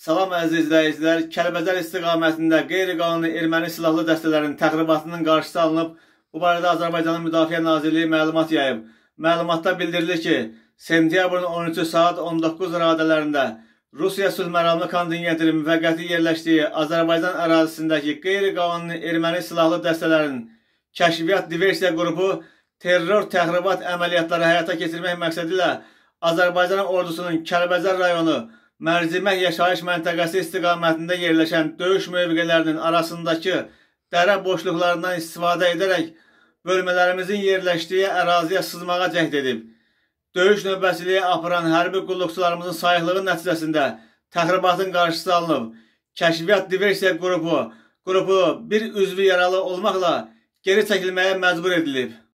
Salam əziz izləyicilər, Kəlbəcər istiqamətində qeyri-qanuni erməni silahlı dəstələrinin təxribatının qarşısı alınıb, bu barədə Azərbaycanın Müdafiə Nazirliyi məlumat yayıb. Məlumatda bildirilir ki, sentyabrın 13-cü saat 19 radələrində Rusiya sülh məramlı kontingentinin müvəqqəti yerləşdiyi Azərbaycan ərazisindəki qeyri-qanuni erməni silahlı dəstələrin kəşfiyyat diversiya qrupu terror təxribat əməliyyatları həyata keçirmək məqsədilə Azərbaycan ordusunun Kəlbəcər rayonu Mərzimək yaşayış məntəqəsi istiqamətində yerləşən döyüş mövqelərinin arasındakı dərə boşluqlarından istifadə edərək bölmələrimizin yerləşdiyi əraziyə sızmağa cəhd edib. Döyüş növbəsiliyi aparan hərbi qulluqçularımızın sayıqlığı nəticəsində təxribatın qarşısı alınıb. Kəşfiyyat diversiya qrupu, qrupu bir üzvü yaralı olmaqla geri çəkilməyə məcbur edilib.